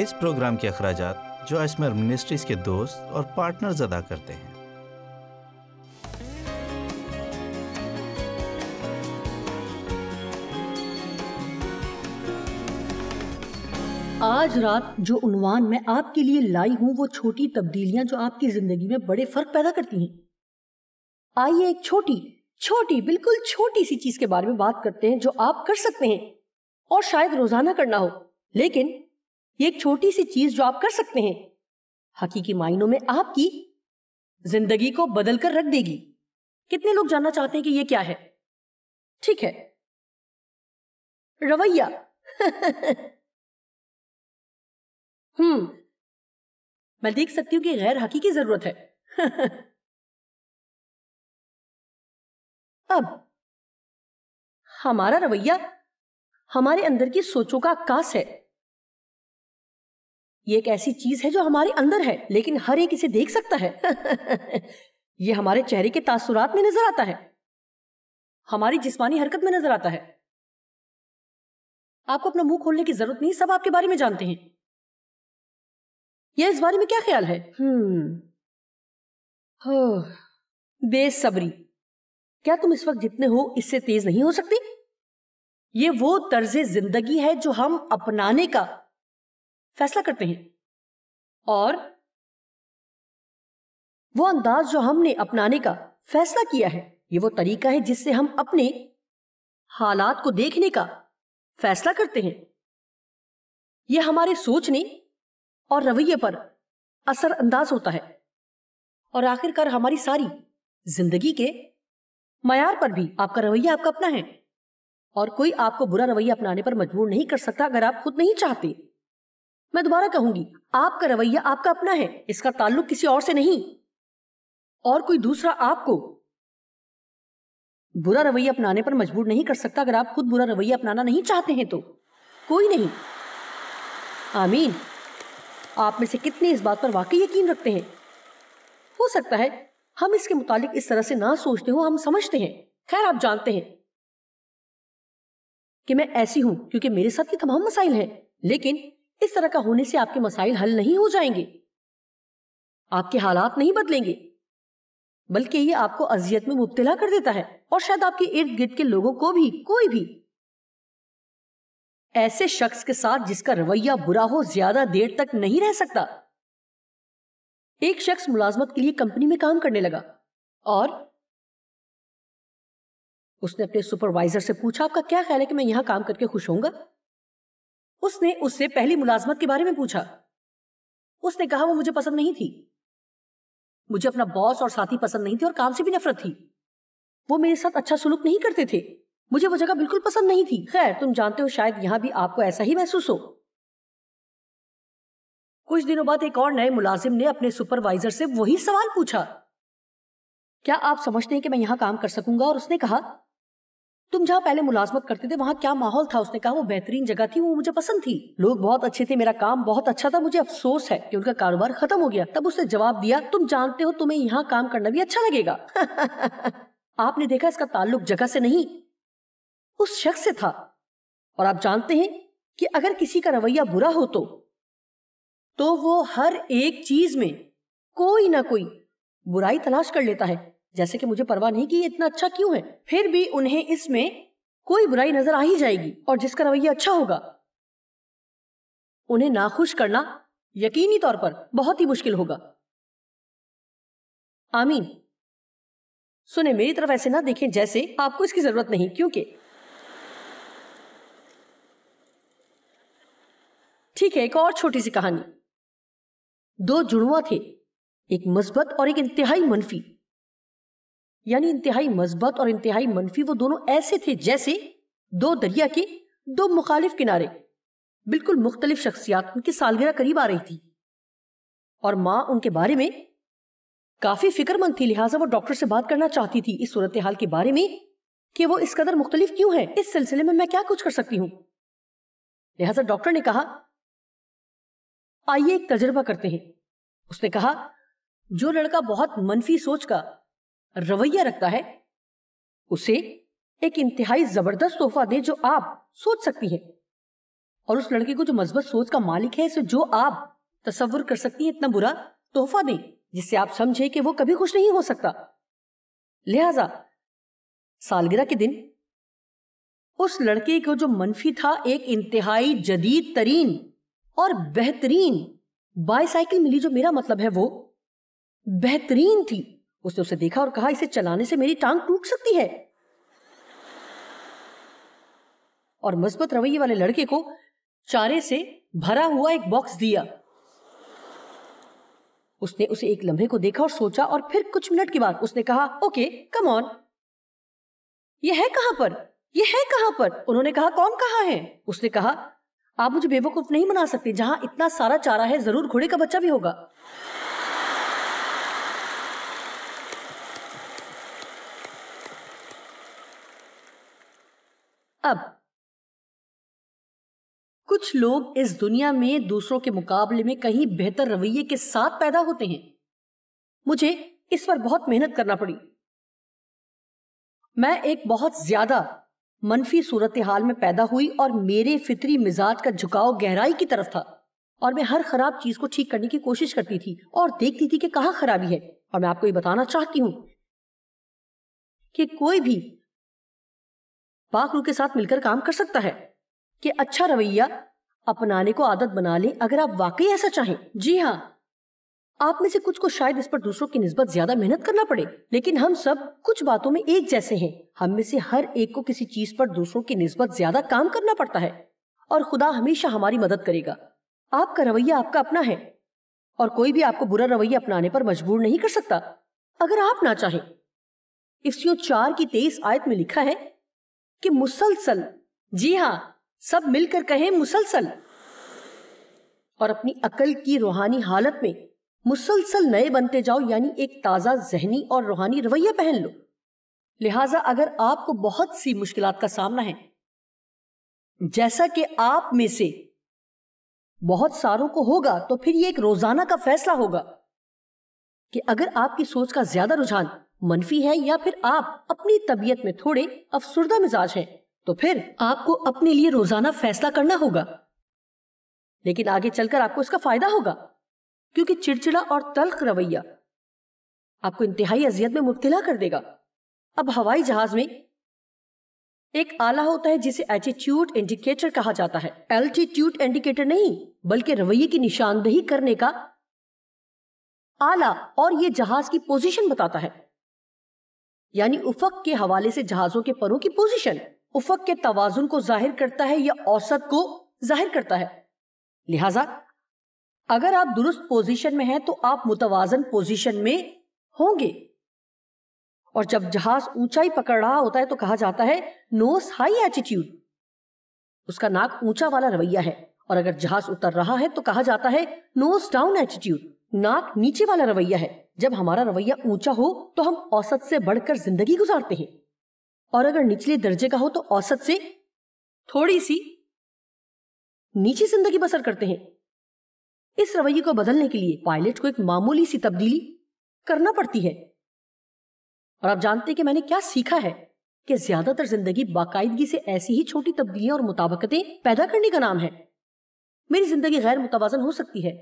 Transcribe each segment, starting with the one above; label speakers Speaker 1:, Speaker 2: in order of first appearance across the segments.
Speaker 1: اس programme کے اخراجات جو عنوان میں آپ کے لیے لائی ہوں وہ چھوٹی تبدیلیاں جو آپ کی زندگی میں بڑے فرق پیدا کرتی ہیں آئیے ایک چھوٹی چھوٹی بالکل چھوٹی سی چیز کے بارے میں بات کرتے ہیں جو آپ کر سکتے ہیں اور شاید روزانہ کرنا ہو لیکن یہ ایک چھوٹی سی چیز جو آپ کر سکتے ہیں حقیقی معنوں میں آپ کی زندگی کو بدل کر رکھ دے گی کتنے لوگ جاننا چاہتے ہیں کہ یہ کیا ہے ٹھیک ہے رویہ ہوں میں دیکھ سکتی ہوں کہ غیر حقیقی ضرورت ہے اب ہمارا رویہ ہمارے اندر کی سوچوں کا عکاس ہے یہ ایک ایسی چیز ہے جو ہمارے اندر ہے لیکن ہر ایک اسے دیکھ سکتا ہے یہ ہمارے چہرے کے تاثرات میں نظر آتا ہے ہماری جسمانی حرکت میں نظر آتا ہے آپ کو اپنا منہ کھولنے کی ضرورت نہیں سب آپ کے بارے میں جانتے ہیں یہ اس بارے میں کیا خیال ہے بے صبری کیا تم اس وقت جتنے ہو اس سے تیز نہیں ہو سکتی یہ وہ طرز زندگی ہے جو ہم اپنانے کا فیصلہ کرتے ہیں اور وہ انداز جو ہم نے اپنانے کا فیصلہ کیا ہے یہ وہ طریقہ ہے جس سے ہم اپنے حالات کو دیکھنے کا فیصلہ کرتے ہیں یہ ہمارے سوچنے اور رویے پر اثر انداز ہوتا ہے اور آخر کار ہماری ساری زندگی کے معیار پر بھی آپ کا رویہ آپ کا اپنا ہے اور کوئی آپ کو برا رویہ اپنانے پر مجبور نہیں کر سکتا اگر آپ خود نہیں چاہتے میں دوبارہ کہوں گی آپ کا رویہ آپ کا اپنا ہے اس کا تعلق کسی اور سے نہیں اور کوئی دوسرا آپ کو برا رویہ اپنانے پر مجبور نہیں کر سکتا اگر آپ خود برا رویہ اپنانا نہیں چاہتے ہیں تو کوئی نہیں آمین آپ میں سے کتنے اس بات پر واقعی یقین رکھتے ہیں ہو سکتا ہے ہم اس کے متعلق اس طرح سے نہ سوچتے ہو ہم سمجھتے ہیں خیر آپ جانتے ہیں کہ میں ایسی ہوں کیونکہ میرے ساتھ یہ تمام مسائل ہیں لیکن اس طرح کا ہونے سے آپ کے مسائل حل نہیں ہو جائیں گے آپ کے حالات نہیں بدلیں گے بلکہ یہ آپ کو اذیت میں مبتلا کر دیتا ہے اور شاید آپ کے ارد گرد کے لوگوں کو بھی کوئی بھی ایسے شخص کے ساتھ جس کا رویہ برا ہو زیادہ دیر تک نہیں رہ سکتا ایک شخص ملازمت کے لیے کمپنی میں کام کرنے لگا اور اس نے اپنے سپروائزر سے پوچھا آپ کا کیا خیال ہے کہ میں یہاں کام کر کے خوش ہوں گا اس اس نے سے پہلی ملازمت کے بارے میں پوچھا اس نے کہا وہ مجھے پسند نہیں تھی مجھے اپنا باس اور ساتھی پسند نہیں تھے اور کام سے بھی نفرت تھی وہ میرے ساتھ اچھا سلوک نہیں کرتے تھے مجھے وہ جگہ بالکل پسند نہیں تھی خیر تم جانتے ہو شاید یہاں بھی آپ کو ایسا ہی محسوس ہو کچھ دنوں بعد ایک اور نئے ملازم نے اپنے سپروائزر سے وہی سوال پوچھا کیا آپ سمجھتے ہیں کہ میں یہاں کام کر سکوں گا اور اس نے کہا تم جہاں پہلے ملازمت کرتے تھے وہاں کیا ماحول تھا اس نے کہا وہ بہترین جگہ تھی وہ مجھے پسند تھی لوگ بہت اچھے تھے میرا کام بہت اچھا تھا مجھے افسوس ہے کہ ان کا کاروبار ختم ہو گیا تب اس نے جواب دیا تم جانتے ہو تمہیں یہاں کام کرنا بھی اچھا لگے گا آپ نے دیکھا اس کا تعلق جگہ سے نہیں اس شخص سے تھا اور آپ جانتے ہیں کہ اگر کسی کا رویہ برا ہو تو, تو وہ ہر ایک چیز میں کوئی نہ کوئی برائی تلاش کر لیتا ہے جیسے کہ مجھے پرواہ نہیں کہ یہ اتنا اچھا کیوں ہے پھر بھی انہیں اس میں کوئی برائی نظر آ ہی جائے گی اور جس کا رویہ اچھا ہوگا انہیں ناخوش کرنا یقینی طور پر بہت ہی مشکل ہوگا آمین سنیں میری طرف ایسے نہ دیکھیں جیسے آپ کو اس کی ضرورت نہیں کیونکہ ٹھیک ہے ایک اور چھوٹی سی کہانی دو جڑواں تھے ایک مثبت اور ایک انتہائی منفی یعنی انتہائی مثبت اور انتہائی منفی وہ دونوں ایسے تھے جیسے دو دریا کے دو مخالف کنارے بالکل مختلف شخصیات ان سالگرہ قریب آ رہی تھی اور ماں ان کے بارے میں کافی فکر مند تھی لہٰذا وہ ڈاکٹر سے بات کرنا چاہتی تھی اس صورتحال کے بارے میں کہ وہ اس قدر مختلف کیوں ہے اس سلسلے میں میں کیا کچھ کر سکتی ہوں لہٰذا ڈاکٹر نے کہا آئیے ایک تجربہ کرتے ہیں اس نے کہا جو لڑکا بہت منفی سوچ کا رویہ رکھتا ہے اسے ایک انتہائی زبردست تحفہ دے جو آپ سوچ سکتی ہیں اور اس لڑکے کو جو مثبت سوچ کا مالک ہے اسے جو آپ تصور کر سکتی ہیں اتنا برا تحفہ دیں جس سے آپ سمجھیں کہ وہ کبھی خوش نہیں ہو سکتا لہذا سالگرہ کے دن اس لڑکے کو جو منفی تھا ایک انتہائی جدید ترین اور بہترین بائی سائیکل ملی جو میرا مطلب ہے وہ بہترین تھی اس نے اسے دیکھا اور کہا اسے چلانے سے میری ٹانگ ٹوٹ سکتی ہے اور مضبط رویے والے لڑکے کو چارے سے بھرا ہوا ایک باکس دیا اس نے اسے ایک لمحے کو دیکھا اور سوچا اور پھر کچھ منٹ کے بعد اس نے کہا اوکے کم آن یہ ہے کہاں پر یہ ہے کہاں پر انہوں نے کہا کون کہاں ہے اس نے کہا آپ مجھے بے وقوف نہیں بنا سکتے جہاں اتنا سارا چارہ ہے ضرور گھوڑے کا بچہ بھی ہوگا اب کچھ لوگ اس دنیا میں دوسروں کے مقابلے میں میں کہیں بہتر رویے کے ساتھ پیدا ہوتے ہیں مجھے اس پر بہت بہت محنت کرنا پڑی ایک زیادہ منفی صورتحال میں پیدا ہوئی اور میرے فطری مزاج کا جھکاؤ گہرائی کی طرف تھا اور میں ہر خراب چیز کو ٹھیک کرنے کی کوشش کرتی تھی اور دیکھتی تھی کہ کہاں خرابی ہے اور میں آپ کو یہ بتانا چاہتی ہوں کہ کوئی بھی پاک روح کے ساتھ مل کر کام کر سکتا ہے کہ اچھا رویہ اپنانے کو عادت بنا لیں اگر آپ واقعی ایسا چاہیں جی ہاں آپ میں سے کچھ کو شاید اس پر دوسروں کی نسبت زیادہ محنت کرنا پڑے لیکن ہم سب کچھ باتوں میں ایک جیسے ہیں ہم میں سے ہر ایک کو کسی چیز پر دوسروں کی نسبت زیادہ کام کرنا پڑتا ہے اور خدا ہمیشہ ہماری مدد کرے گا آپ کا رویہ آپ کا اپنا ہے اور کوئی بھی آپ کو برا رویہ اپنانے پر مجبور نہیں کر سکتا اگر آپ نہ چاہیں افسیوں چار کی تیس آیت میں لکھا ہے کہ مسلسل جی ہاں سب مل کر کہیں مسلسل اور اپنی عقل کی روحانی حالت میں مسلسل نئے بنتے جاؤ یعنی ایک تازہ ذہنی اور روحانی رویہ پہن لو لہٰذا اگر آپ کو بہت سی مشکلات کا سامنا ہے جیسا کہ آپ میں سے بہت ساروں کو ہوگا تو پھر یہ ایک روزانہ کا فیصلہ ہوگا کہ اگر آپ کی سوچ کا زیادہ رجحان منفی ہے یا پھر آپ اپنی طبیعت میں تھوڑے افسردہ مزاج ہیں تو پھر آپ کو اپنے لیے روزانہ فیصلہ کرنا ہوگا لیکن آگے چل کر آپ کو اس کا فائدہ ہوگا کیونکہ چڑچڑا اور تلخ رویہ آپ کو انتہائی اذیت میں مبتلا کر دے گا اب ہوائی جہاز میں ایک آلہ ہوتا ہے جسے ایٹیٹیوٹ انڈیکیٹر کہا جاتا ہے ایلٹیوڈ انڈیکیٹر نہیں بلکہ رویے کی نشاندہی کرنے کا آلہ اور یہ جہاز کی پوزیشن بتاتا ہے یعنی افق کے حوالے سے جہازوں کے پروں کی پوزیشن افق کے توازن کو ظاہر کرتا ہے یا اوسط کو ظاہر کرتا ہے لہذا اگر آپ درست پوزیشن میں ہیں تو آپ متوازن پوزیشن میں ہوں گے اور جب جہاز اونچائی پکڑ رہا ہوتا ہے تو کہا جاتا ہے نوز ہائی ایٹیٹیوڈ اس کا ناک اونچا والا رویہ ہے اور اگر جہاز اتر رہا ہے تو کہا جاتا ہے نوز ڈاؤن ایٹیٹیوڈ ناک نیچے والا رویہ ہے جب ہمارا رویہ اونچا ہو تو ہم اوسط سے بڑھ کر زندگی گزارتے ہیں اور اگر نچلے درجے کا ہو تو اوسط سے تھوڑی سی نیچے زندگی بسر کرتے ہیں اس رویے کو بدلنے کے لیے پائلٹ کو ایک معمولی سی تبدیلی کرنا پڑتی ہے اور آپ جانتے کہ میں نے کیا سیکھا ہے کہ زیادہ تر زندگی باقاعدگی سے ایسی ہی چھوٹی تبدیلیاں اور مطابقتیں پیدا کرنے کا نام ہے میری زندگی غیر متوازن ہو سکتی ہے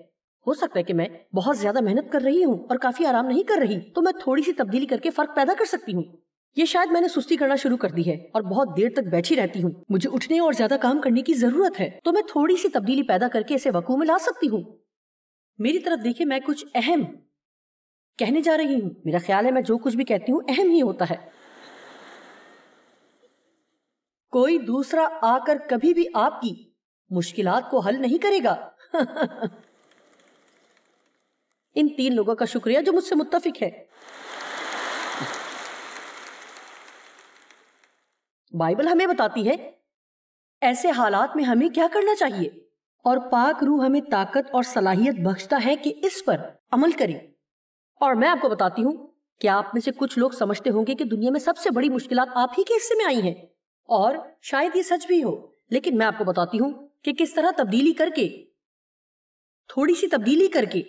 Speaker 1: ہو سکتا ہے کہ میں بہت زیادہ محنت کر رہی ہوں اور کافی آرام نہیں کر رہی تو میں تھوڑی سی تبدیلی کر کے فرق پیدا کر سکتی ہوں یہ شاید میں نے سستی کرنا شروع کر دی ہے اور بہت دیر تک بیٹھی رہتی ہوں مجھے اٹھنے اور زیادہ کام کرنے کی ضرورت ہے تو میں میں تھوڑی سی تبدیلی پیدا کر کے اسے وقوع ہوں میری طرف دیکھیں میں کچھ اہم کہنے جا رہی ہوں میرا خیال ہے میں جو کچھ بھی کہتی ہوں اہم ہی ہوتا ہے کوئی دوسرا آ کر کبھی بھی آپ کی مشکلات کو حل نہیں کرے گا ان تین لوگوں کا شکریہ جو مجھ سے متفق ہے بائبل ہمیں بتاتی ہے ایسے حالات میں ہمیں کیا کرنا چاہیے اور پاک روح ہمیں طاقت اور صلاحیت بخشتا ہے کہ اس پر عمل کریں اور میں آپ کو بتاتی ہوں کیا آپ میں سے کچھ لوگ سمجھتے ہوں گے کہ دنیا میں سب سے بڑی مشکلات آپ ہی کے حصے میں آئی ہیں اور شاید یہ سچ بھی ہو لیکن میں آپ کو بتاتی ہوں کہ کس طرح تبدیلی کر کے تھوڑی سی تبدیلی کر کے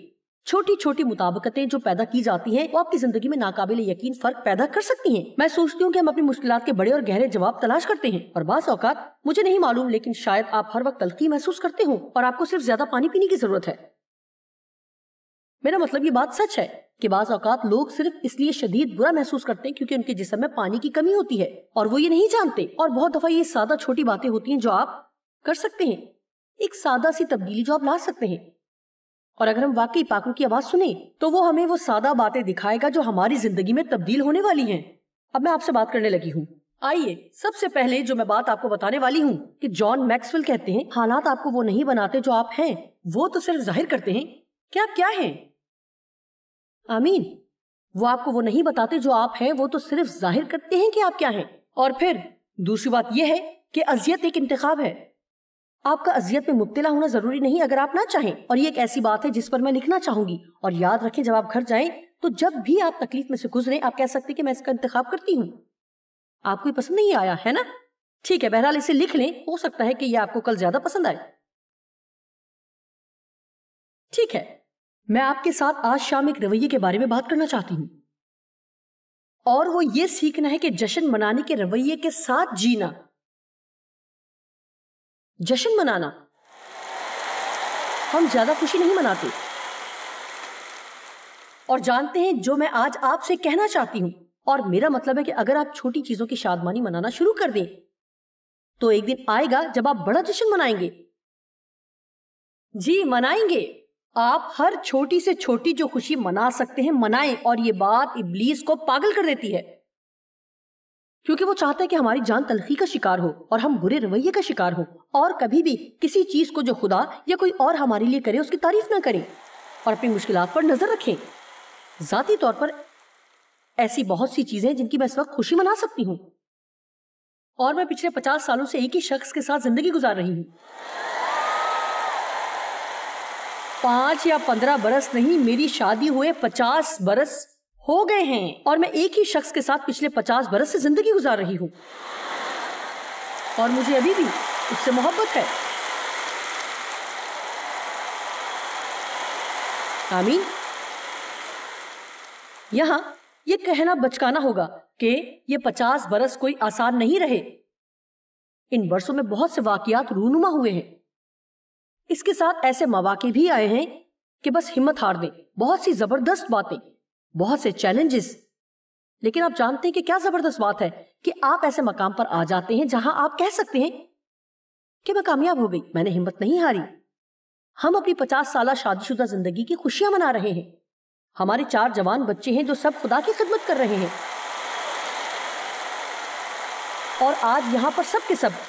Speaker 1: چھوٹی چھوٹی مطابقتیں جو پیدا کی جاتی ہیں وہ آپ کی زندگی میں ناقابل یقین فرق پیدا کر سکتی ہیں میں سوچتی ہوں کہ ہم اپنی مشکلات کے بڑے اور گہرے جواب تلاش کرتے ہیں اور بعض اوقات مجھے نہیں معلوم لیکن شاید آپ ہر وقت تلخی محسوس کرتے ہوں اور آپ کو صرف زیادہ پانی پینے کی ضرورت ہے میرا مطلب یہ بات سچ ہے کہ بعض اوقات لوگ صرف اس لیے شدید برا محسوس کرتے ہیں کیونکہ ان کے جسم میں پانی کی کمی ہوتی ہے اور وہ یہ نہیں جانتے اور بہت دفعہ یہ سادہ چھوٹی باتیں ہوتی ہیں جو آپ کر سکتے ہیں ایک سادہ سی تبدیلی جو آپ لا سکتے ہیں اور اگر ہم واقعی پاکوں کی آواز سنیں تو وہ ہمیں وہ سادہ باتیں دکھائے گا جو ہماری زندگی میں تبدیل ہونے والی ہیں اب میں آپ سے بات کرنے لگی ہوں آئیے سب سے پہلے جو میں بات آپ کو بتانے والی ہوں کہ جان کہتے ہیں حالات آپ کو وہ نہیں بناتے جو آپ ہیں وہ تو صرف ظاہر کرتے ہیں کہ آپ کیا ہیں آمین وہ آپ کو وہ نہیں بتاتے جو آپ ہیں وہ تو صرف ظاہر کرتے ہیں کہ آپ کیا ہیں اور پھر دوسری بات یہ ہے کہ اذیت ایک انتخاب ہے آپ کا اذیت میں مبتلا ہونا ضروری نہیں اگر آپ نہ چاہیں اور یہ ایک ایسی بات ہے جس پر میں لکھنا چاہوں گی اور یاد رکھیں جب آپ گھر جائیں تو جب بھی آپ تکلیف میں سے گزریں آپ کہہ سکتے کہ میں اس کا انتخاب کرتی ہوں آپ کو یہ پسند نہیں آیا ہے نا ٹھیک ہے بہرحال اسے لکھ لیں ہو سکتا ہے کہ یہ آپ کو کل زیادہ پسند آئے ٹھیک ہے میں آپ کے ساتھ آج شام ایک رویے کے بارے میں بات کرنا چاہتی ہوں اور وہ یہ سیکھنا ہے کہ جشن منانے کے رویے کے ساتھ جینا جشن منانا ہم زیادہ خوشی نہیں مناتے اور جانتے ہیں جو میں آج آپ سے کہنا چاہتی ہوں اور میرا مطلب ہے کہ اگر آپ چھوٹی چیزوں کی شادمانی منانا شروع کر دیں تو ایک دن آئے گا جب آپ بڑا جشن منائیں گے جی منائیں گے آپ ہر چھوٹی سے چھوٹی جو خوشی منا سکتے ہیں منائیں اور یہ بات ابلیس کو پاگل کر دیتی ہے کیونکہ وہ چاہتا ہے کہ ہماری جان تلخی کا شکار ہو اور ہم برے رویے کا شکار ہو اور کبھی بھی کسی چیز کو جو خدا یا کوئی اور ہمارے لیے کرے اس کی تعریف نہ کریں اور اپنی مشکلات پر نظر رکھیں ذاتی طور پر ایسی بہت سی چیزیں جن کی میں اس وقت خوشی منا سکتی ہوں اور میں پچھلے پچاس سالوں سے ایک ہی شخص کے ساتھ زندگی گزار رہی ہوں پانچ یا پندرہ برس نہیں میری شادی ہوئے پچاس برس ہو گئے ہیں اور میں ایک ہی شخص کے ساتھ پچھلے پچاس برس سے زندگی گزار رہی ہوں اور مجھے ابھی بھی اس سے محبت ہے آمین یہاں یہ کہنا بچکانا ہوگا کہ یہ پچاس برس کوئی آسان نہیں رہے ان برسوں میں بہت سے واقعات رونما ہوئے ہیں اس کے ساتھ ایسے مواقع بھی آئے ہیں کہ بس ہمت ہار دیں بہت سی زبردست باتیں بہت سے چیلنجز لیکن آپ جانتے ہیں کہ کیا زبردست بات ہے کہ آپ ایسے مقام پر آ جاتے ہیں جہاں آپ کہہ سکتے ہیں کہ میں کامیاب ہو گئی میں نے ہمت نہیں ہاری ہم اپنی پچاس سالہ شادی شدہ زندگی کی خوشیاں منا رہے ہیں ہمارے چار جوان بچے ہیں جو سب خدا کی خدمت کر رہے ہیں اور آج یہاں پر سب کے سب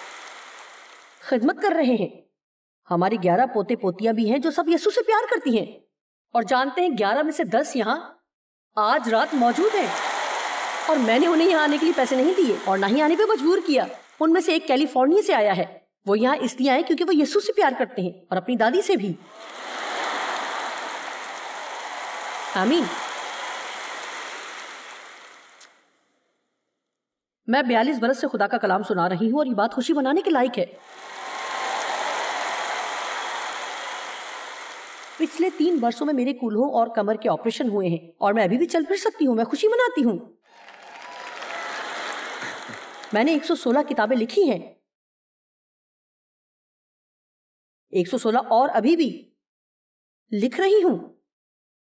Speaker 1: خدمت کر رہے ہیں ہمارے گیارہ پوتے پوتیاں بھی ہیں جو سب یسو سے پیار کرتی ہیں اور جانتے ہیں گیارہ میں سے دس یہاں آج رات موجود ہیں اور میں نے انہیں یہاں آنے کے لیے پیسے نہیں دیے اور نہ ہی آنے پہ مجبور کیا ان میں سے ایک کیلیفورنیا سے آیا ہے وہ یہاں اس لیے آئے کیونکہ وہ یسو سے پیار کرتے ہیں اور اپنی دادی سے بھی آمین میں بیالیس برس سے خدا کا کلام سنا رہی ہوں اور یہ بات خوشی بنانے کے لائق ہے پچھلے تین برسوں میں میرے کولوں اور کمر کے آپریشن ہوئے ہیں اور میں ابھی بھی چل پھر سکتی ہوں میں خوشی مناتی ہوں میں نے ایک سو سولہ کتابیں لکھی ہیں ایک سو سولہ اور ابھی بھی لکھ رہی ہوں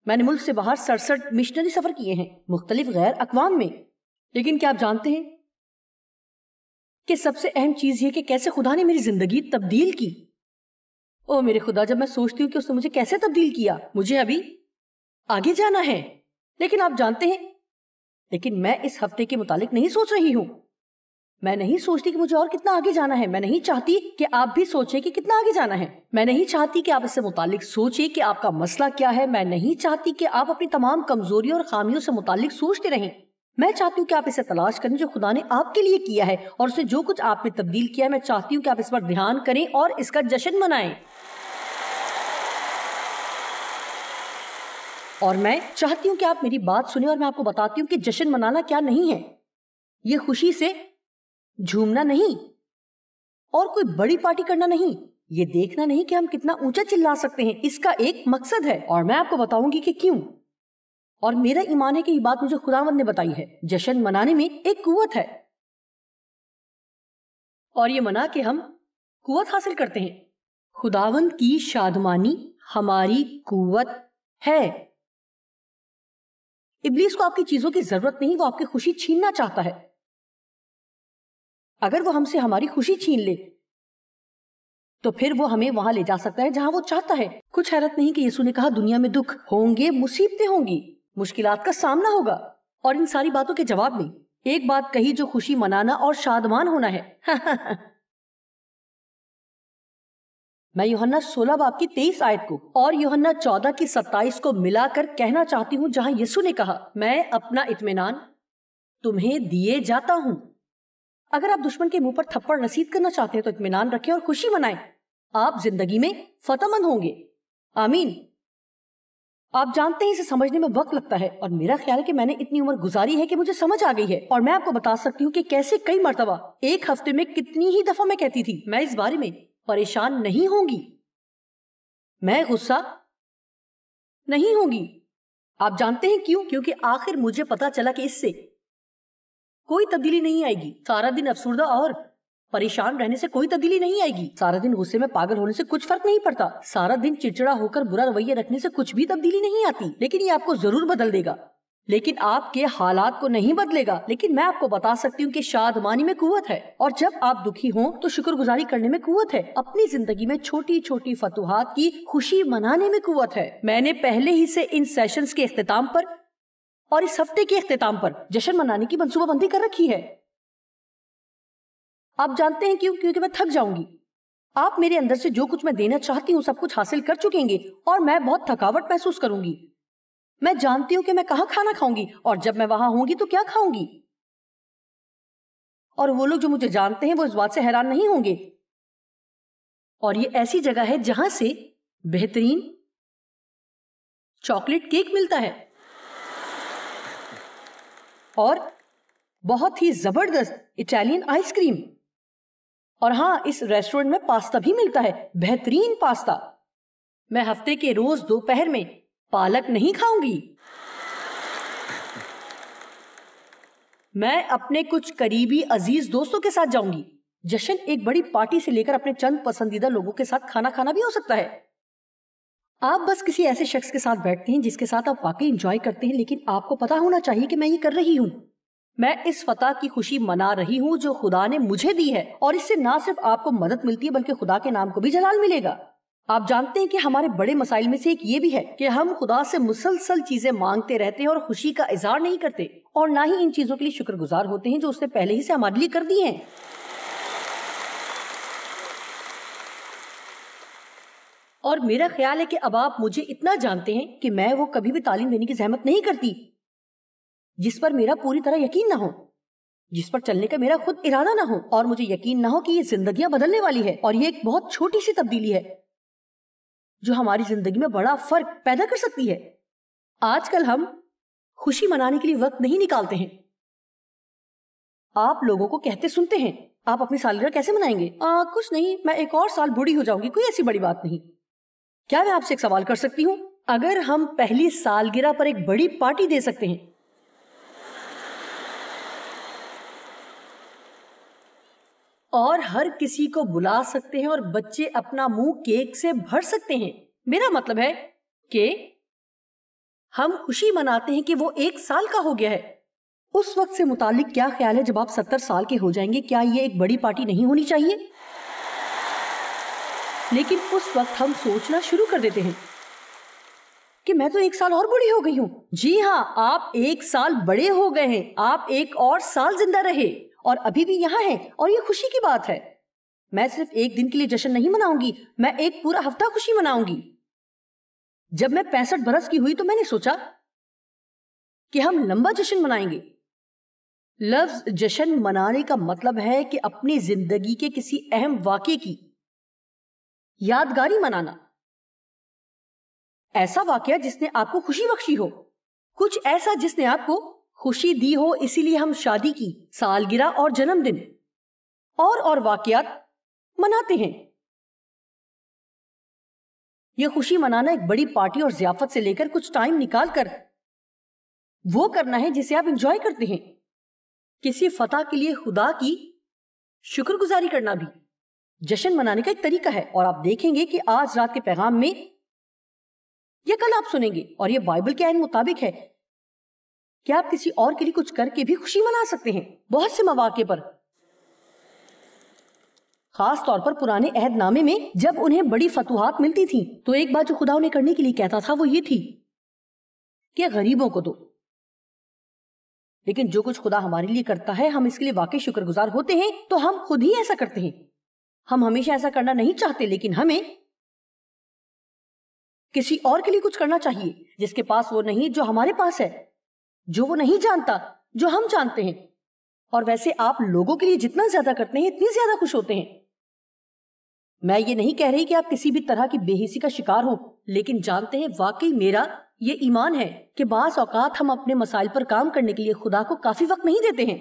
Speaker 1: میں نے ملک سے باہر سڑسٹھ مشنری سفر کیے ہیں مختلف غیر اقوام میں لیکن کیا آپ جانتے ہیں کہ سب سے اہم چیز یہ کہ کیسے خدا نے میری زندگی تبدیل کی او میرے خدا جب میں سوچتی ہوں کہ اس نے مجھے کیسے تبدیل کیا مجھے ابھی آگے جانا ہے لیکن آپ جانتے ہیں لیکن میں اس ہفتے کے متعلق نہیں سوچ رہی ہوں میں نہیں سوچتی کہ مجھے اور کتنا آگے جانا ہے میں نہیں چاہتی کہ آپ بھی سوچیں کہ کتنا آگے جانا ہے میں نہیں چاہتی کہ آپ اس سے متعلق سوچیں کہ آپ کا مسئلہ کیا ہے میں نہیں چاہتی کہ آپ اپنی تمام کمزوریوں اور خامیوں سے متعلق سوچتے رہیں میں چاہتی ہوں کہ آپ اسے تلاش کریں جو خدا نے آپ کے لیے کیا ہے اور اسے جو کچھ آپ نے تبدیل کیا ہے میں چاہتی ہوں کہ آپ اس پر دھیان کریں اور اس کا جشن منائیں اور میں چاہتی ہوں کہ آپ میری بات سنیں اور میں آپ کو بتاتی ہوں کہ جشن منانا کیا نہیں ہے یہ خوشی سے جھومنا نہیں اور کوئی بڑی پارٹی کرنا نہیں یہ دیکھنا نہیں کہ ہم کتنا اونچا چلا سکتے ہیں اس کا ایک مقصد ہے اور میں آپ کو بتاؤں گی کہ کیوں اور میرا ایمان ہے کہ یہ بات مجھے خداون نے بتائی ہے جشن منانے میں ایک قوت ہے اور یہ منا کہ ہم قوت حاصل کرتے ہیں خداون کی شادمانی ہماری قوت ہے ابلیس کو آپ آپ کی کی چیزوں ضرورت نہیں وہ وہ خوشی چھیننا چاہتا ہے اگر ہم سے ہماری خوشی چھین لے تو پھر وہ ہمیں وہاں لے جا سکتا ہے جہاں وہ چاہتا ہے کچھ حیرت نہیں کہ یسو نے کہا دنیا میں دکھ ہوں گے مصیبتیں ہوں گی مشکلات کا سامنا ہوگا اور ان ساری باتوں کے جواب میں ایک بات کہی جو خوشی منانا اور شادمان ہونا ہے میں یوہنا سولہ باپ کی تیئیس آیت کو اور یوہنا چودہ کی ستائیس کو ملا کر کہنا چاہتی ہوں جہاں یسو نے کہا میں اپنا اطمینان تمہیں دیے جاتا ہوں اگر آپ دشمن کے منہ پر تھپڑ رسید کرنا چاہتے ہیں تو اطمینان رکھیں اور خوشی منائیں آپ زندگی میں فتح مند ہوں گے آمین آپ جانتے ہیں اسے سمجھنے میں وقت لگتا ہے اور میرا خیال ہے کہ میں نے اتنی عمر گزاری ہے کہ مجھے سمجھ آ گئی ہے اور میں آپ کو بتا سکتی ہوں کہ کیسے کئی مرتبہ ایک ہفتے میں کتنی ہی دفعہ میں کہتی تھی میں اس بارے میں پریشان نہیں ہوں گی میں غصہ نہیں ہوں گی آپ جانتے ہیں کیوں کیونکہ آخر مجھے پتا چلا کہ اس سے کوئی تبدیلی نہیں آئے گی سارا دن افسردہ اور پریشان رہنے سے کوئی تبدیلی نہیں آئے گی سارا دن غصے میں پاگل ہونے سے کچھ فرق نہیں پڑتا سارا دن چڑچڑا ہو کر برا رویہ رکھنے سے کچھ بھی تبدیلی نہیں آتی لیکن یہ آپ کو ضرور بدل دے گا لیکن آپ کے حالات کو نہیں بدلے گا لیکن میں آپ کو بتا سکتی ہوں کہ شادمانی میں قوت ہے اور جب آپ دکھی ہوں تو شکر گزاری کرنے میں قوت ہے اپنی زندگی میں چھوٹی چھوٹی فتوحات کی خوشی منانے میں قوت ہے میں نے پہلے ہی سے ان سیشنز کے اختتام پر اور اس ہفتے کے اختتام پر جشن منانے کی منصوبہ بندی کر رکھی ہے آپ جانتے ہیں کیوں کیوں کہ میں تھک جاؤں گی آپ میرے اندر سے جو کچھ میں دینا چاہتی ہوں سب کچھ حاصل کر چکیں گے اور میں بہت تھکاوٹ محسوس کروں گی میں جانتی ہوں کہ میں کہاں کھانا کھاؤں گی اور جب میں وہاں ہوں گی تو کیا کھاؤں گی اور وہ لوگ جو مجھے جانتے ہیں وہ اس بات سے حیران نہیں ہوں گے اور یہ ایسی جگہ ہے ہے جہاں سے بہترین چاکلیٹ کیک ملتا اور بہت ہی زبردست اٹالین آئس کریم اور ہاں اس ریسٹورنٹ میں پاستا بھی ملتا ہے بہترین پاستا میں ہفتے کے روز دوپہر میں پالک نہیں کھاؤں گی میں اپنے کچھ قریبی عزیز دوستوں کے ساتھ جاؤں گی جشن ایک بڑی پارٹی سے لے کر اپنے چند پسندیدہ لوگوں کے ساتھ کھانا کھانا بھی ہو سکتا ہے آپ بس کسی ایسے شخص کے ساتھ بیٹھتے ہیں جس کے ساتھ آپ واقعی انجوائے کرتے ہیں لیکن آپ کو پتا ہونا چاہیے کہ میں یہ کر رہی ہوں میں اس فتح کی خوشی منا رہی ہوں جو خدا نے مجھے دی ہے اور اس سے نہ صرف آپ کو مدد ملتی ہے بلکہ خدا کے نام کو بھی جلال ملے گا آپ جانتے ہیں کہ ہمارے بڑے مسائل میں سے ایک یہ بھی ہے کہ ہم خدا سے مسلسل چیزیں مانگتے رہتے ہیں اور خوشی کا اظہار نہیں کرتے اور نہ ہی ان چیزوں کے لیے شکر گزار ہوتے ہیں جو اس نے پہلے ہی سے ہمارے لیے کر دی ہیں اور میرا خیال ہے کہ اب آپ مجھے اتنا جانتے ہیں کہ میں وہ کبھی بھی تعلیم دینے کی زحمت نہیں کرتی جس پر میرا پوری طرح یقین نہ ہو جس پر چلنے کا میرا خود ارادہ نہ ہو اور مجھے یقین نہ ہو کہ یہ زندگیاں بدلنے والی ہے اور یہ ایک بہت چھوٹی سی تبدیلی ہے جو ہماری زندگی میں بڑا فرق پیدا کر سکتی ہے آج کل ہم خوشی منانے کے لیے وقت نہیں نکالتے ہیں آپ لوگوں کو کہتے سنتے ہیں آپ اپنی سالگرہ کیسے منائیں گے کچھ نہیں میں ایک اور سال بڑی ہو جاؤں گی کوئی ایسی بڑی بات نہیں کیا میں آپ سے ایک سوال کر سکتی ہوں اگر ہم پہلی سالگرہ پر ایک بڑی پارٹی دے سکتے ہیں اور ہر کسی کو بلا سکتے ہیں اور بچے اپنا منہ کیک سے بھر سکتے ہیں میرا مطلب ہے کہ ہم خوشی مناتے ہیں کہ وہ ایک سال کا ہو گیا ہے اس وقت سے متعلق کیا خیال ہے جب آپ ستر سال کے ہو جائیں گے کیا یہ ایک بڑی پارٹی نہیں ہونی چاہیے لیکن اس وقت ہم سوچنا شروع کر دیتے ہیں کہ میں تو ایک سال اور بڑی ہو گئی ہوں جی ہاں آپ ایک سال بڑے ہو گئے ہیں آپ ایک اور سال زندہ رہے اور ابھی بھی یہاں ہیں اور یہ خوشی کی بات ہے میں صرف ایک دن کے لیے جشن نہیں مناؤں گی میں ایک پورا ہفتہ خوشی مناؤں گی جب میں پینسٹھ برس کی ہوئی تو میں نے سوچا کہ ہم لمبا جشن منائیں گے لفظ جشن منانے کا مطلب ہے کہ اپنی زندگی کے کسی اہم واقعے کی یادگاری منانا ایسا واقعہ جس نے آپ کو خوشی بخشی ہو کچھ ایسا جس نے آپ کو خوشی دی ہو اسی لیے ہم شادی کی سالگرہ اور جنم دن اور اور واقعات مناتے ہیں یہ خوشی منانا ایک بڑی پارٹی اور ضیافت سے لے کر کچھ ٹائم نکال کر وہ کرنا ہے جسے آپ انجوائے کرتے ہیں کسی فتح کے لیے خدا کی شکر گزاری کرنا بھی جشن منانے کا ایک طریقہ ہے اور آپ دیکھیں گے کہ آج رات کے پیغام میں یہ کل آپ سنیں گے اور یہ بائبل کے عین مطابق ہے آپ کسی اور کے لیے کچھ کر کے بھی خوشی منا سکتے ہیں بہت سے مواقع پر خاص طور پر پرانے عہد نامے میں جب انہیں بڑی فتوحات ملتی تھی تو ایک بات جو خدا انہیں کرنے کے لیے کہتا تھا وہ یہ تھی کہ غریبوں کو دو لیکن جو کچھ خدا ہمارے لیے کرتا ہے ہم اس کے لیے واقعی شکر گزار ہوتے ہیں تو ہم خود ہی ایسا کرتے ہیں ہم ہمیشہ ایسا کرنا نہیں چاہتے لیکن ہمیں کسی اور کے لیے کچھ کرنا چاہیے جس کے پاس وہ نہیں جو ہمارے پاس ہے جو وہ نہیں جانتا جو ہم جانتے ہیں اور ویسے آپ لوگوں کے لیے جتنا زیادہ کرتے ہیں اتنی زیادہ خوش ہوتے ہیں میں یہ نہیں کہہ رہی کہ آپ کسی بھی طرح کی بے حسی کا شکار ہو لیکن جانتے ہیں واقعی میرا یہ ایمان ہے کہ بعض اوقات ہم اپنے مسائل پر کام کرنے کے لیے خدا کو کافی وقت نہیں دیتے ہیں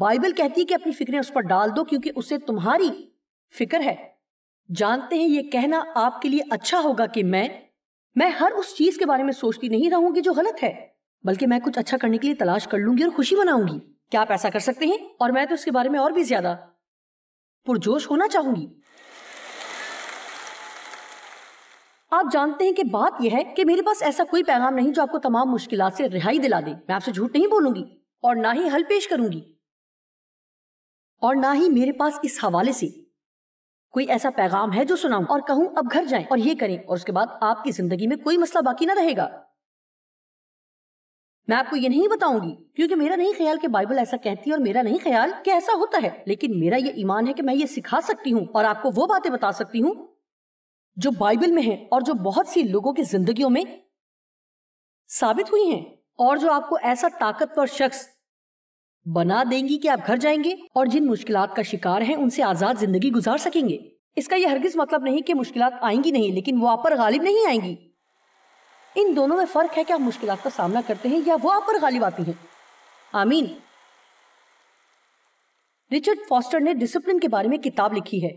Speaker 1: بائبل کہتی ہے کہ اپنی فکریں اس پر ڈال دو کیونکہ اسے تمہاری فکر ہے جانتے ہیں یہ کہنا آپ کے لیے اچھا ہوگا کہ میں میں ہر اس چیز کے بارے میں سوچتی نہیں رہوں گی جو غلط ہے بلکہ میں کچھ اچھا کرنے کے لیے تلاش کر لوں گی اور خوشی بناؤں گی کیا آپ ایسا کر سکتے ہیں اور میں تو اس کے بارے میں اور بھی زیادہ پرجوش ہونا چاہوں گی آپ جانتے ہیں کہ بات یہ ہے کہ میرے پاس ایسا کوئی پیغام نہیں جو آپ کو تمام مشکلات سے رہائی دلا دے میں آپ سے جھوٹ نہیں بولوں گی اور نہ ہی حل پیش کروں گی اور نہ ہی میرے پاس اس حوالے سے کوئی ایسا پیغام ہے جو سناؤں اور کہوں اب گھر جائیں اور یہ کریں اور اس کے بعد آپ کی زندگی میں کوئی مسئلہ باقی نہ رہے گا میں آپ کو یہ نہیں بتاؤں گی کیونکہ میرا نہیں خیال کہ بائبل ایسا کہتی ہے اور میرا نہیں خیال کہ ایسا ہوتا ہے لیکن میرا یہ ایمان ہے کہ میں یہ سکھا سکتی ہوں اور آپ کو وہ باتیں بتا سکتی ہوں جو بائبل میں ہیں اور جو بہت سی لوگوں کی زندگیوں میں ثابت ہوئی ہیں اور جو آپ کو ایسا طاقتور شخص بنا دیں گی کہ آپ گھر جائیں گے اور جن مشکلات کا شکار ہیں ان سے آزاد زندگی گزار سکیں گے اس کا یہ ہرگز مطلب نہیں کہ مشکلات آئیں گی نہیں لیکن وہ آپ پر غالب نہیں آئیں گی ان دونوں میں فرق ہے کہ آپ مشکلات کا سامنا کرتے ہیں یا وہ آپ پر غالب آتی ہیں آمین رچرڈ فاسٹر نے ڈسپلن کے بارے میں کتاب لکھی ہے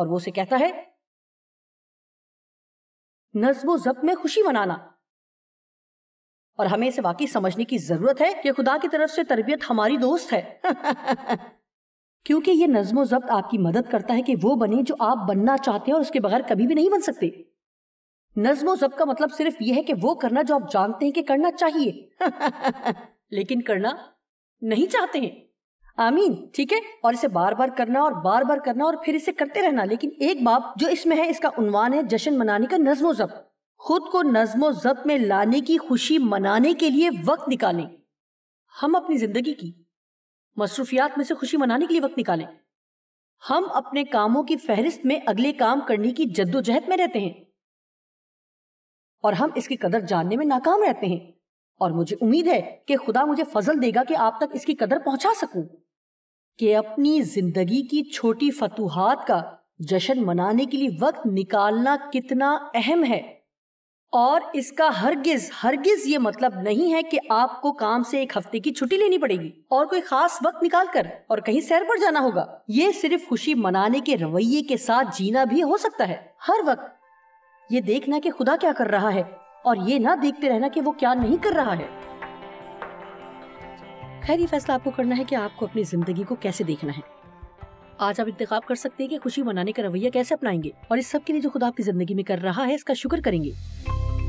Speaker 1: اور وہ اسے کہتا ہے نظم و ضبط میں خوشی منانا اور ہمیں اسے واقعی سمجھنے کی ضرورت ہے کہ خدا کی طرف سے تربیت ہماری دوست ہے کیونکہ یہ نظم و ضبط آپ کی مدد کرتا ہے کہ وہ بنے جو آپ بننا چاہتے ہیں اور اس کے بغیر کبھی بھی نہیں بن سکتے نظم و ضبط کا مطلب صرف یہ ہے کہ وہ کرنا جو آپ جانتے ہیں کہ کرنا چاہیے لیکن کرنا نہیں چاہتے ہیں آمین ٹھیک ہے اور اسے بار بار کرنا اور بار بار کرنا اور پھر اسے کرتے رہنا لیکن ایک باپ جو اس میں ہے اس کا عنوان ہے جشن منانی کا نظم و ضبط خود کو نظم و ضبط میں لانے کی خوشی منانے کے لیے وقت نکالیں ہم اپنی زندگی کی مصروفیات میں سے خوشی منانے کے لیے وقت نکالیں ہم اپنے کاموں کی فہرست میں اگلے کام کرنے کی جد و جہد میں رہتے ہیں اور ہم اس کی قدر جاننے میں ناکام رہتے ہیں اور مجھے امید ہے کہ خدا مجھے فضل دے گا کہ آپ تک اس کی قدر پہنچا سکوں کہ اپنی زندگی کی چھوٹی فتوحات کا جشن منانے کے لیے وقت نکالنا کتنا اہم ہے اور اس کا ہرگز ہرگز یہ مطلب نہیں ہے کہ آپ کو کام سے ایک ہفتے کی چھٹی لینی پڑے گی اور کوئی خاص وقت نکال کر اور کہیں سیر پر جانا ہوگا یہ صرف خوشی منانے کے رویے کے ساتھ جینا بھی ہو سکتا ہے ہر وقت یہ دیکھنا کہ خدا کیا کر رہا ہے اور یہ نہ دیکھتے رہنا کہ وہ کیا نہیں کر رہا ہے خیر یہ فیصلہ آپ کو کرنا ہے کہ آپ کو اپنی زندگی کو کیسے دیکھنا ہے آج آپ انتخاب کر سکتے ہیں کہ خوشی منانے کا رویہ کیسے اپنائیں گے اور اس سب کے لیے جو خدا آپ کی زندگی میں کر رہا ہے اس کا شکر کریں گے